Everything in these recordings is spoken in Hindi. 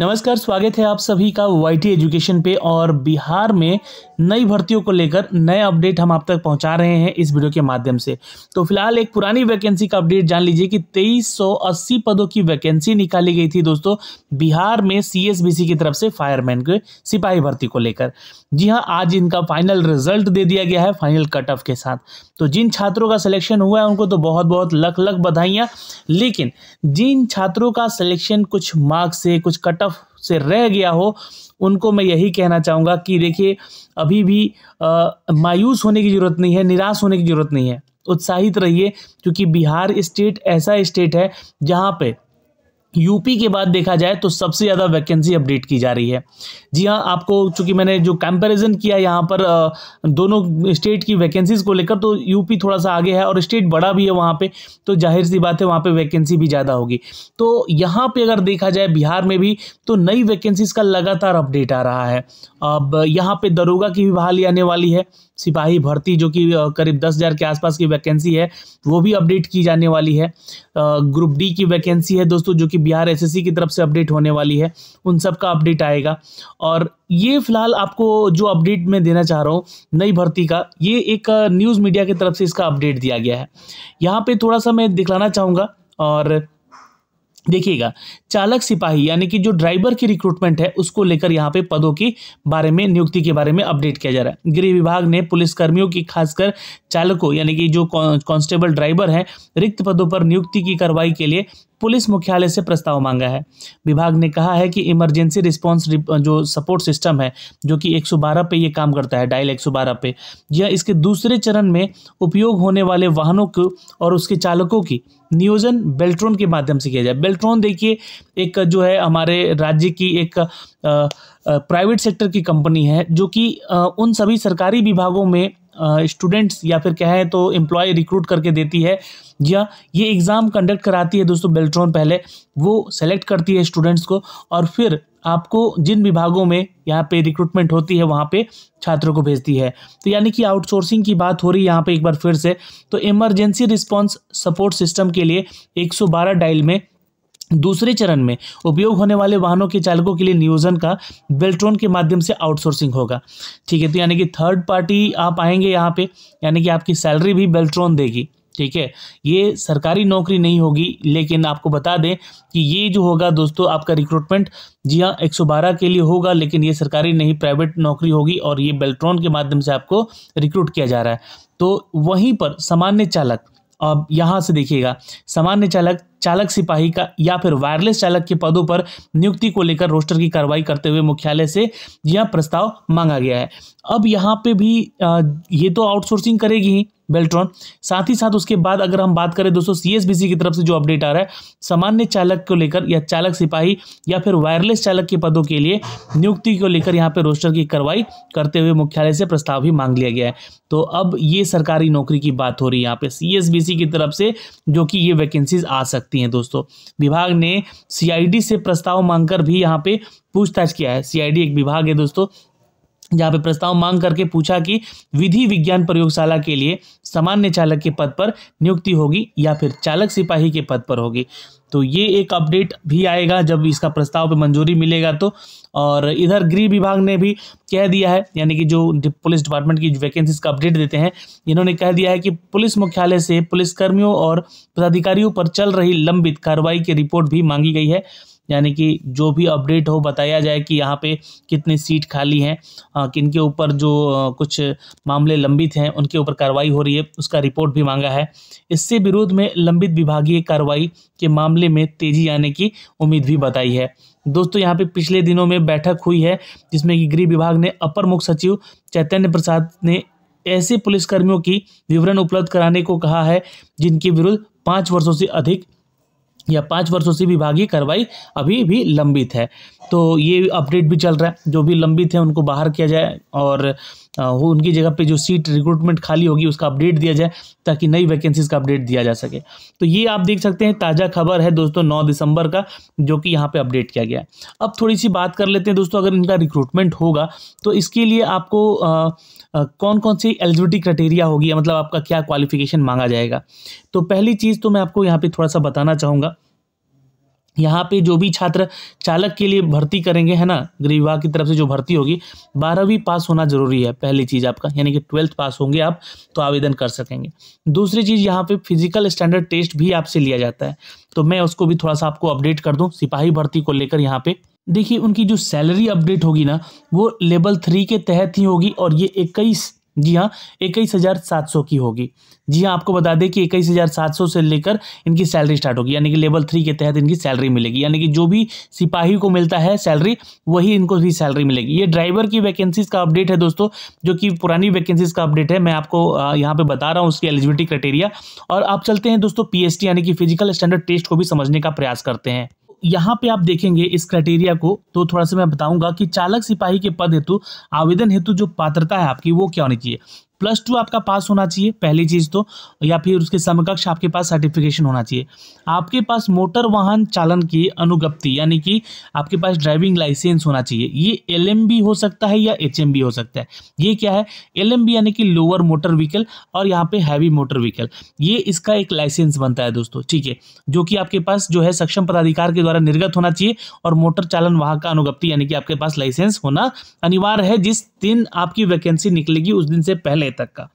नमस्कार स्वागत है आप सभी का वाईटी एजुकेशन पे और बिहार में नई भर्तियों को लेकर नए अपडेट हम आप तक पहुंचा रहे हैं इस वीडियो के माध्यम से तो फिलहाल एक पुरानी वैकेंसी का अपडेट जान लीजिए कि 2380 पदों की वैकेंसी निकाली गई थी दोस्तों बिहार में सीएसबीसी की तरफ से फायरमैन के सिपाही भर्ती को लेकर जी हाँ आज इनका फाइनल रिजल्ट दे दिया गया है फाइनल कट ऑफ के साथ तो जिन छात्रों का सिलेक्शन हुआ है उनको तो बहुत बहुत लख लख बधाइयाँ लेकिन जिन छात्रों का सिलेक्शन कुछ मार्क्स से कुछ कट ऑफ से रह गया हो उनको मैं यही कहना चाहूँगा कि देखिए अभी भी आ, मायूस होने की ज़रूरत नहीं है निराश होने की ज़रूरत नहीं है उत्साहित रहिए क्योंकि बिहार स्टेट ऐसा स्टेट है जहाँ पे यूपी के बाद देखा जाए तो सबसे ज़्यादा वैकेंसी अपडेट की जा रही है जी हाँ आपको चूंकि मैंने जो कंपैरिजन किया यहाँ पर दोनों स्टेट की वैकेंसीज़ को लेकर तो यूपी थोड़ा सा आगे है और स्टेट बड़ा भी है वहाँ पे तो जाहिर सी बात है वहाँ पे वैकेंसी भी ज़्यादा होगी तो यहाँ पर अगर देखा जाए बिहार में भी तो नई वैकेंसीज़ का लगातार अपडेट आ रहा है अब यहाँ पर दरोगा की भी बहाली आने वाली है सिपाही भर्ती जो कि करीब दस हज़ार के आसपास की वैकेंसी है वो भी अपडेट की जाने वाली है ग्रुप डी की वैकेंसी है दोस्तों जो कि बिहार एसएससी की तरफ से अपडेट होने वाली है उन सब का अपडेट आएगा और ये फिलहाल आपको जो अपडेट मैं देना चाह रहा हूँ नई भर्ती का ये एक न्यूज़ मीडिया की तरफ से इसका अपडेट दिया गया है यहाँ पर थोड़ा सा मैं दिखलाना चाहूँगा और देखिएगा चालक सिपाही यानी कि जो ड्राइवर की रिक्रूटमेंट है उसको लेकर यहाँ पे पदों के बारे में नियुक्ति के बारे में अपडेट किया जा रहा है गृह विभाग ने पुलिसकर्मियों की खासकर चालकों यानी कि जो कांस्टेबल ड्राइवर हैं रिक्त पदों पर नियुक्ति की कार्रवाई के लिए पुलिस मुख्यालय से प्रस्ताव मांगा है विभाग ने कहा है कि इमरजेंसी रिस्पॉन्स जो सपोर्ट सिस्टम है जो कि 112 पे ये काम करता है डायल 112 पे यह इसके दूसरे चरण में उपयोग होने वाले वाहनों को और उसके चालकों की नियोजन बेल्ट्रॉन के माध्यम से किया जाए बेल्ट्रॉन देखिए एक जो है हमारे राज्य की एक प्राइवेट सेक्टर की कंपनी है जो कि उन सभी सरकारी विभागों में स्टूडेंट्स या फिर क्या है तो एम्प्लॉय रिक्रूट करके देती है या ये एग्ज़ाम कंडक्ट कराती है दोस्तों बेल्ट्रॉन पहले वो सेलेक्ट करती है स्टूडेंट्स को और फिर आपको जिन विभागों में यहाँ पे रिक्रूटमेंट होती है वहाँ पे छात्रों को भेजती है तो यानी कि आउटसोर्सिंग की बात हो रही है यहाँ पे एक बार फिर से तो इमरजेंसी रिस्पांस सपोर्ट सिस्टम के लिए 112 डायल में दूसरे चरण में उपयोग होने वाले वाहनों के चालकों के लिए नियोजन का बेल्ट्रॉन के माध्यम से आउटसोर्सिंग होगा ठीक है तो यानी कि थर्ड पार्टी आप आएंगे यहाँ पे यानी कि आपकी सैलरी भी बेल्ट्रॉन देगी ठीक है ये सरकारी नौकरी नहीं होगी लेकिन आपको बता दें कि ये जो होगा दोस्तों आपका रिक्रूटमेंट जी हाँ एक के लिए होगा लेकिन ये सरकारी नहीं प्राइवेट नौकरी होगी और ये बेल्ट्रॉन के माध्यम से आपको रिक्रूट किया जा रहा है तो वहीं पर सामान्य चालक अब यहाँ से देखिएगा सामान्य चालक चालक सिपाही का या फिर वायरलेस चालक के पदों पर नियुक्ति को लेकर रोस्टर की कार्रवाई करते हुए मुख्यालय से यह प्रस्ताव मांगा गया है अब यहाँ पे भी ये तो आउटसोर्सिंग करेगी ही बेल्ट्रॉन साथ ही साथ उसके बाद अगर हम बात करें दोस्तों सीएसबीसी की तरफ से जो अपडेट आ रहा है सामान्य चालक को लेकर या चालक सिपाही या फिर वायरलेस चालक के पदों के लिए नियुक्ति को लेकर यहाँ पर रोस्टर की कार्रवाई करते हुए मुख्यालय से प्रस्ताव भी मांग लिया गया है तो अब ये सरकारी नौकरी की बात हो रही है यहाँ पे सीएसबीसी की तरफ से जो कि ये वैकेंसीज आ सकती हैं दोस्तों विभाग ने सीआईडी से प्रस्ताव मांगकर भी यहाँ पे पूछताछ किया है सीआईडी एक विभाग है दोस्तों जहाँ पे प्रस्ताव मांग करके पूछा कि विधि विज्ञान प्रयोगशाला के लिए सामान्य चालक के पद पर नियुक्ति होगी या फिर चालक सिपाही के पद पर होगी तो ये एक अपडेट भी आएगा जब इसका प्रस्ताव पे मंजूरी मिलेगा तो और इधर गृह विभाग ने भी कह दिया है यानी कि जो पुलिस डिपार्टमेंट की वैकेंसीज का अपडेट देते हैं इन्होंने कह दिया है कि पुलिस मुख्यालय से पुलिसकर्मियों और पदाधिकारियों पर चल रही लंबित कार्रवाई की रिपोर्ट भी मांगी गई है यानी कि जो भी अपडेट हो बताया जाए कि यहाँ पे कितनी सीट खाली हैं किन के ऊपर जो कुछ मामले लंबित हैं उनके ऊपर कार्रवाई हो रही है उसका रिपोर्ट भी मांगा है इससे विरोध में लंबित विभागीय कार्रवाई के मामले में तेजी आने की उम्मीद भी बताई है दोस्तों यहाँ पे पिछले दिनों में बैठक हुई है जिसमें कि गृह विभाग ने अपर मुख्य सचिव चैतन्य प्रसाद ने ऐसे पुलिसकर्मियों की विवरण उपलब्ध कराने को कहा है जिनके विरुद्ध पाँच वर्षों से अधिक या पाँच वर्षों से विभागीय कार्रवाई अभी भी लंबित है तो ये अपडेट भी चल रहा है जो भी लंबित है उनको बाहर किया जाए और उनकी जगह पे जो सीट रिक्रूटमेंट खाली होगी उसका अपडेट दिया जाए ताकि नई वैकेंसीज का अपडेट दिया जा सके तो ये आप देख सकते हैं ताज़ा खबर है दोस्तों नौ दिसंबर का जो कि यहाँ पर अपडेट किया गया है अब थोड़ी सी बात कर लेते हैं दोस्तों अगर इनका रिक्रूटमेंट होगा तो इसके लिए आपको आ, कौन कौन सी एलिजिबिलिटी क्राइटेरिया होगी मतलब आपका क्या क्वालिफिकेशन मांगा जाएगा तो पहली चीज़ तो मैं आपको यहाँ पे थोड़ा सा बताना चाहूँगा यहाँ पे जो भी छात्र चालक के लिए भर्ती करेंगे है ना गृह विभाग की तरफ से जो भर्ती होगी बारहवीं पास होना जरूरी है पहली चीज़ आपका यानी कि ट्वेल्थ पास होंगे आप तो आवेदन कर सकेंगे दूसरी चीज़ यहाँ पे फिजिकल स्टैंडर्ड टेस्ट भी आपसे लिया जाता है तो मैं उसको भी थोड़ा सा आपको अपडेट कर दूँ सिपाही भर्ती को लेकर यहाँ पर देखिए उनकी जो सैलरी अपडेट होगी ना वो लेवल थ्री के तहत ही होगी और ये इक्कीस जी हाँ इक्कीस हज़ार सात सौ की होगी जी हाँ आपको बता दें कि इक्कीस हज़ार सात सौ से लेकर इनकी सैलरी स्टार्ट होगी यानी कि लेवल थ्री के तहत इनकी सैलरी मिलेगी यानी कि जो भी सिपाही को मिलता है सैलरी वही इनको भी सैलरी मिलेगी ये ड्राइवर की वैकेंसीज का अपडेट है दोस्तों जो कि पुरानी वैकेंसीज का अपडेट है मैं आपको यहाँ पर बता रहा हूँ उसकी एलिजिबिलिटी क्राइटेरिया और आप चलते हैं दोस्तों पी यानी कि फिजिकल स्टैंडर्ड टेस्ट को भी समझने का प्रयास करते हैं यहाँ पे आप देखेंगे इस क्राइटेरिया को तो थोड़ा सा मैं बताऊंगा कि चालक सिपाही के पद हेतु आवेदन हेतु जो पात्रता है आपकी वो क्या होनी चाहिए प्लस टू आपका पास होना चाहिए पहली चीज़ तो या फिर उसके समकक्ष आपके पास सर्टिफिकेशन होना चाहिए आपके पास मोटर वाहन चालन की अनुगप्ति यानी कि आपके पास ड्राइविंग लाइसेंस होना चाहिए ये एल हो सकता है या एच हो सकता है ये क्या है एल यानी कि लोअर मोटर व्हीकल और यहाँ पे हैवी मोटर व्हीकल ये इसका एक लाइसेंस बनता है दोस्तों ठीक है जो कि आपके पास जो है सक्षम पदाधिकार के द्वारा निर्गत होना चाहिए और मोटर चालन वाहक का अनुगप्ति यानी कि आपके पास लाइसेंस होना अनिवार्य है जिस दिन आपकी वैकेंसी निकलेगी उस दिन से पहले मई तक का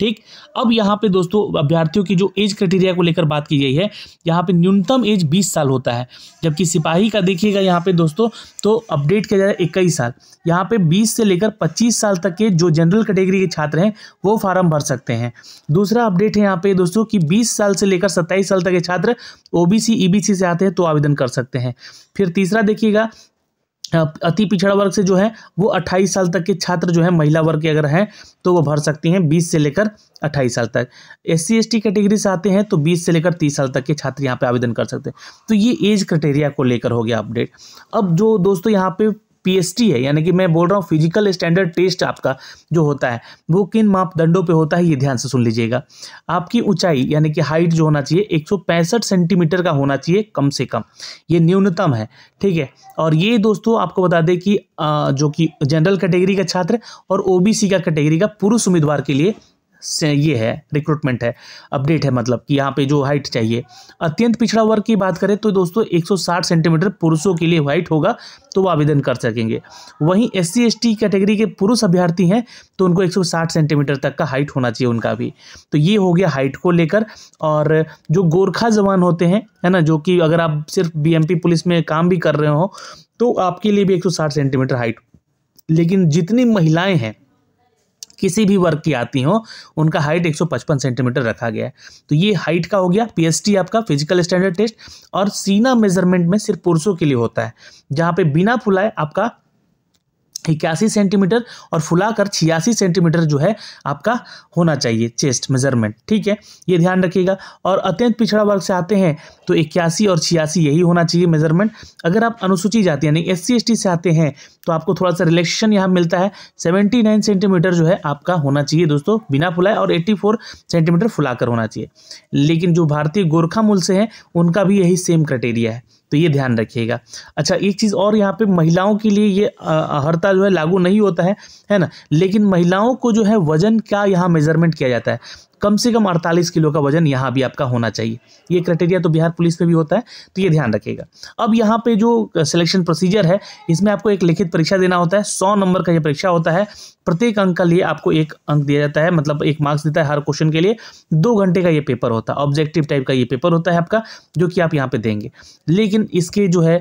ठीक अब यहाँ पे दोस्तों अभ्यर्थियों की जो एज क्राइटेरिया को लेकर बात की गई है यहाँ पे न्यूनतम एज 20 साल होता है जबकि सिपाही का देखिएगा यहाँ पे दोस्तों तो अपडेट किया जाए इक्कीस साल यहाँ पे 20 से लेकर 25 साल तक के जो जनरल कैटेगरी के छात्र हैं वो फार्म भर सकते हैं दूसरा अपडेट है यहाँ पे दोस्तों कि बीस साल से लेकर सत्ताईस साल तक के छात्र ओ बी e से आते हैं तो आवेदन कर सकते हैं फिर तीसरा देखिएगा अति पिछड़ा वर्ग से जो है वो 28 साल तक के छात्र जो है महिला वर्ग के अगर हैं तो वो भर सकती हैं 20 से लेकर 28 साल तक एस सी कैटेगरी से आते हैं तो 20 से लेकर 30 साल तक के छात्र यहाँ पे आवेदन कर सकते हैं तो ये एज क्राइटेरिया को लेकर हो गया अपडेट अब जो दोस्तों यहाँ पे पीएसटी है यानी कि मैं बोल रहा हूँ फिजिकल स्टैंडर्ड टेस्ट आपका जो होता है वो किन मापदंडों पे होता है ये ध्यान से सुन लीजिएगा आपकी ऊंचाई यानी कि हाइट जो होना चाहिए एक सेंटीमीटर का होना चाहिए कम से कम ये न्यूनतम है ठीक है और ये दोस्तों आपको बता दें कि जो कि जनरल कैटेगरी का छात्र और ओ का कैटेगरी का पुरुष उम्मीदवार के लिए ये है रिक्रूटमेंट है अपडेट है मतलब कि यहाँ पे जो हाइट चाहिए अत्यंत पिछड़ा वर्ग की बात करें तो दोस्तों 160 सेंटीमीटर पुरुषों के लिए हाइट होगा तो वो आवेदन कर सकेंगे वहीं एस सी कैटेगरी के पुरुष अभ्यर्थी हैं तो उनको 160 सेंटीमीटर तक का हाइट होना चाहिए उनका भी तो ये हो गया हाइट को लेकर और जो गोरखा जवान होते हैं है ना जो कि अगर आप सिर्फ बी पुलिस में काम भी कर रहे हो तो आपके लिए भी एक सेंटीमीटर हाइट लेकिन जितनी महिलाएँ हैं किसी भी वर्ग की आती हो उनका हाइट 155 सेंटीमीटर रखा गया है तो ये हाइट का हो गया पीएसटी आपका फिजिकल स्टैंडर्ड टेस्ट और सीना मेजरमेंट में सिर्फ पुरुषों के लिए होता है जहाँ पे बिना फुलाए आपका इक्यासी सेंटीमीटर और फुलाकर छियासी सेंटीमीटर जो है आपका होना चाहिए चेस्ट मेजरमेंट ठीक है ये ध्यान रखिएगा और अत्यंत पिछड़ा वर्ग से आते हैं तो इक्यासी और छियासी यही होना चाहिए मेजरमेंट अगर आप अनुसूची जाति यानी एस सी से आते हैं तो आपको थोड़ा सा रिलेक्शन यहाँ मिलता है सेवेंटी नाइन सेंटीमीटर जो है आपका होना चाहिए दोस्तों बिना फुलाए और एट्टी फोर सेंटीमीटर फुलाकर होना चाहिए लेकिन जो भारतीय गोरखा मूल से हैं उनका भी यही सेम क्राइटेरिया है तो ये ध्यान रखिएगा अच्छा एक चीज़ और यहाँ पे महिलाओं के लिए ये हड़ताल जो है लागू नहीं होता है है ना लेकिन महिलाओं को जो है वजन का यहाँ मेजरमेंट किया जाता है कम से कम अड़तालीस किलो का वजन यहाँ भी आपका होना चाहिए ये क्राइटेरिया तो बिहार पुलिस में भी होता है तो ये ध्यान रखिएगा अब यहाँ पे जो सिलेक्शन प्रोसीजर है इसमें आपको एक लिखित परीक्षा देना होता है सौ नंबर का ये परीक्षा होता है प्रत्येक अंक का लिए आपको एक अंक दिया जाता है मतलब एक मार्क्स देता है हर क्वेश्चन के लिए दो घंटे का ये पेपर होता है ऑब्जेक्टिव टाइप का ये पेपर होता है आपका जो कि आप यहाँ पे देंगे लेकिन इसके जो है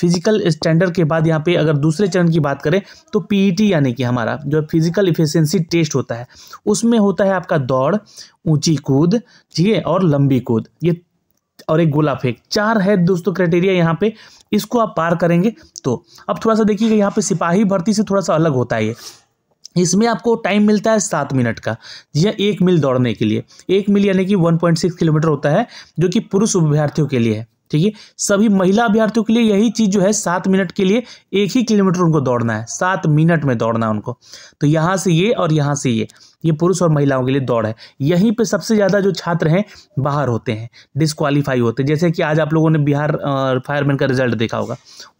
फिजिकल स्टैंडर्ड के बाद यहाँ पे अगर दूसरे चरण की बात करें तो पीई e यानी कि हमारा जो फिजिकल इफिशेंसी टेस्ट होता है उसमें होता है आपका दौड़ दौड़ ऊंची कूद ठीक है और लंबी कूद ये और एक गोला फेंक चार है दोस्तों क्राइटेरिया यहाँ पे इसको आप पार करेंगे तो अब थोड़ा सा देखिएगा यहाँ पे सिपाही भर्ती से थोड़ा सा अलग होता है ये इसमें आपको टाइम मिलता है सात मिनट का जी हाँ एक मील दौड़ने के लिए एक मील यानी कि 1.6 किलोमीटर होता है जो कि पुरुष अभ्यर्थियों के लिए है ठीक है सभी महिला अभ्यर्थियों के लिए यही चीज़ जो है सात मिनट के लिए एक ही किलोमीटर उनको दौड़ना है सात मिनट में दौड़ना है उनको तो यहाँ से ये और यहाँ से ये ये पुरुष और महिलाओं के लिए दौड़ है यहीं पे सबसे ज़्यादा जो छात्र हैं बाहर होते हैं डिस्कालीफाई होते हैं जैसे कि आज आप लोगों ने बिहार फायरमैन का रिजल्ट देखा होगा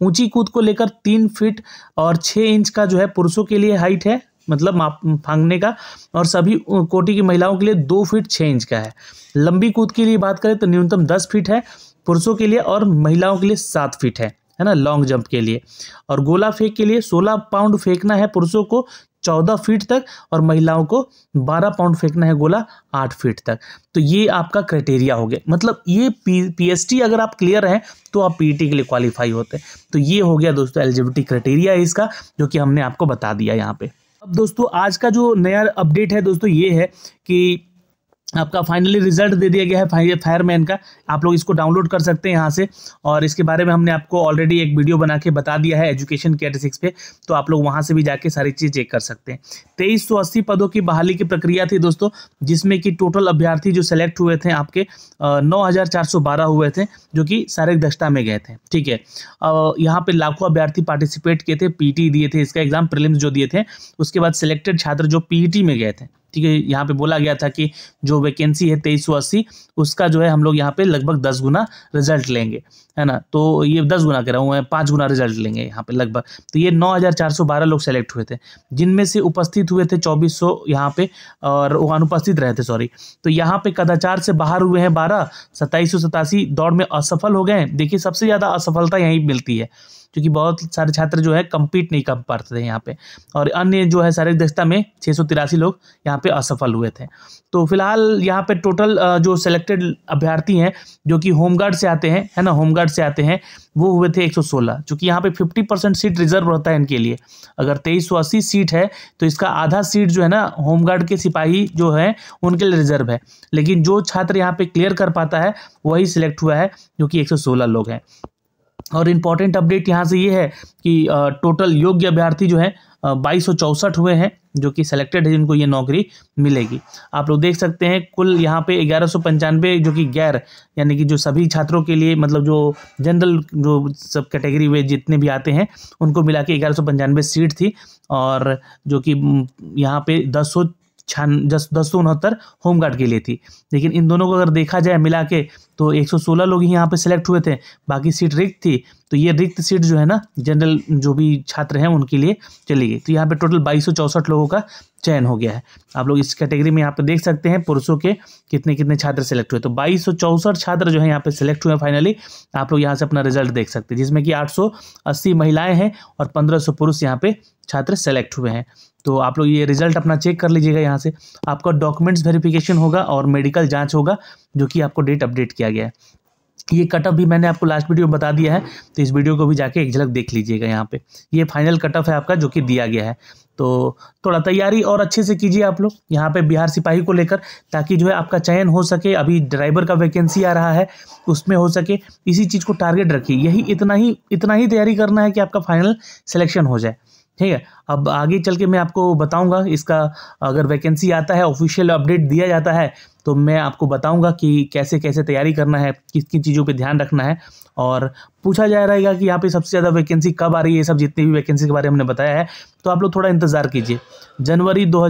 ऊंची कूद को लेकर तीन फीट और छः इंच का जो है पुरुषों के लिए हाइट है मतलब माप फांगने का और सभी कोटि की महिलाओं के लिए दो फीट छः इंच का है लंबी कूद के लिए बात करें तो न्यूनतम दस फीट है पुरुषों के लिए और महिलाओं के लिए सात फीट है है ना लॉन्ग जंप के लिए और गोला फेंक के लिए सोलह पाउंड फेंकना है पुरुषों को चौदह फीट तक और महिलाओं को बारह पाउंड फेंकना है गोला आठ फीट तक तो ये आपका क्राइटेरिया हो गया मतलब ये पी पीएसटी अगर आप क्लियर हैं तो आप पीईटी e के लिए क्वालिफाई होते हैं तो ये हो गया दोस्तों एलिजिबिलिटी क्राइटेरिया है इसका जो कि हमने आपको बता दिया यहाँ पे अब दोस्तों आज का जो नया अपडेट है दोस्तों ये है कि आपका फाइनली रिजल्ट दे दिया गया है फायरमैन का आप लोग इसको डाउनलोड कर सकते हैं यहाँ से और इसके बारे में हमने आपको ऑलरेडी एक वीडियो बना के बता दिया है एजुकेशन के पे तो आप लोग वहाँ से भी जाके सारी चीज़ चेक कर सकते हैं तेईस सौ अस्सी पदों की बहाली की प्रक्रिया थी दोस्तों जिसमें कि टोटल अभ्यर्थी जो सेलेक्ट हुए थे आपके नौ हज़ार चार सौ बारह हुए थे जो कि सारे दक्षता में गए थे ठीक है यहाँ पर लाखों अभ्यर्थी पार्टिसिपेट किए थे पी दिए थे इसका एग्ज़ाम प्रिलिम्स जो दिए थे उसके बाद सिलेक्टेड छात्र जो पी e में गए थे ठीक है यहाँ पे बोला गया था कि जो वैकेंसी है तेईस सौ अस्सी उसका जो है हम लोग यहाँ पे लगभग दस गुना रिजल्ट लेंगे है ना तो ये दस गुना कह रहा हूँ पाँच गुना रिजल्ट लेंगे यहाँ पे लगभग तो ये नौ हज़ार चार सौ बारह लोग सेलेक्ट हुए थे जिनमें से उपस्थित हुए थे चौबीस सौ यहाँ पे और वो अनुपस्थित रहे थे सॉरी तो यहाँ पे कदाचार से बाहर हुए हैं बारह सत्ताईस सौ सतासी दौड़ में असफल हो गए देखिए सबसे ज़्यादा असफलता यहीं मिलती है क्योंकि बहुत सारे छात्र जो है कम्पीट नहीं कर पाते थे यहाँ पे और अन्य जो है शारीरिक दक्षता में छः लोग यहाँ पे असफल हुए थे तो फिलहाल यहाँ पे टोटल जो सेलेक्टेड अभ्यर्थी हैं जो कि होमगार्ड से आते हैं है ना होमगार्ड से आते हैं वो हुए थे 116 चूँकि यहाँ पे 50 परसेंट सीट रिजर्व रहता है इनके लिए अगर तेईस सीट है तो इसका आधा सीट जो है ना होमगार्ड के सिपाही जो है उनके लिए रिजर्व है लेकिन जो छात्र यहाँ पे क्लियर कर पाता है वही सिलेक्ट हुआ है जो कि सोलह लोग हैं और इम्पॉर्टेंट अपडेट यहाँ से ये है कि टोटल योग्य अभ्यर्थी जो है बाईस हुए हैं जो कि सेलेक्टेड है जिनको ये नौकरी मिलेगी आप लोग देख सकते हैं कुल यहाँ पे ग्यारह सौ पंचानवे जो कि गैर यानी कि जो सभी छात्रों के लिए मतलब जो जनरल जो सब कैटेगरी वे जितने भी आते हैं उनको मिला के ग्यारह सौ पंचानवे सीट थी और जो कि यहाँ पे दस सौ छान दस दस सौ उनहत्तर होमगार्ड के लिए थी लेकिन इन दोनों को अगर देखा जाए मिला के तो 116 लोग ही यहाँ पे सिलेक्ट हुए थे बाकी सीट रिक्त थी तो ये रिक्त सीट जो है ना जनरल जो भी छात्र हैं उनके लिए चली गई तो यहाँ पे टोटल बाईस लोगों का चयन हो गया है आप लोग इस कैटेगरी में यहाँ पे देख सकते हैं पुरुषों के कितने कितने छात्र सेलेक्ट हुए तो बाईस छात्र जो है यहाँ पे सिलेक्ट हुए फाइनली आप लोग यहाँ से अपना रिजल्ट देख सकते हैं जिसमें कि आठ महिलाएं हैं और पंद्रह पुरुष यहाँ पे छात्र सेलेक्ट हुए हैं तो आप लोग ये रिजल्ट अपना चेक कर लीजिएगा यहाँ से आपका डॉक्यूमेंट्स वेरिफिकेशन होगा और मेडिकल जांच होगा जो कि आपको डेट अपडेट किया गया है ये कटअप भी मैंने आपको लास्ट वीडियो में बता दिया है तो इस वीडियो को भी जाके एक झलक देख लीजिएगा यहाँ पे ये फाइनल कटअप है आपका जो कि दिया गया है तो थोड़ा तैयारी और अच्छे से कीजिए आप लोग यहाँ पे बिहार सिपाही को लेकर ताकि जो है आपका चयन हो सके अभी ड्राइवर का वैकेंसी आ रहा है उसमें हो सके इसी चीज़ को टारगेट रखिए यही इतना ही इतना ही तैयारी करना है कि आपका फाइनल सिलेक्शन हो जाए ठीक है अब आगे चल के मैं आपको बताऊंगा इसका अगर वैकेंसी आता है ऑफिशियल अपडेट दिया जाता है तो मैं आपको बताऊंगा कि कैसे कैसे तैयारी करना है किस किन चीज़ों पे ध्यान रखना है और पूछा जा रहेगा कि यहाँ पे सबसे ज़्यादा वैकेंसी कब आ रही है ये सब जितनी भी वैकेंसी के बारे में हमने बताया है तो आप लोग थोड़ा इंतज़ार कीजिए जनवरी दो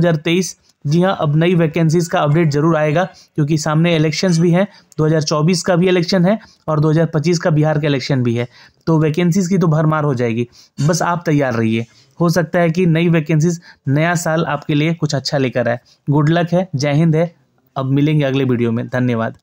जी हाँ अब नई वैकेंसीज़ का अपडेट ज़रूर आएगा क्योंकि सामने इलेक्शंस भी हैं 2024 का भी इलेक्शन है और 2025 का बिहार का इलेक्शन भी है तो वैकेंसीज़ की तो भरमार हो जाएगी बस आप तैयार रहिए हो सकता है कि नई वैकेंसीज नया साल आपके लिए कुछ अच्छा लेकर आए गुड लक है जय हिंद है अब मिलेंगे अगले वीडियो में धन्यवाद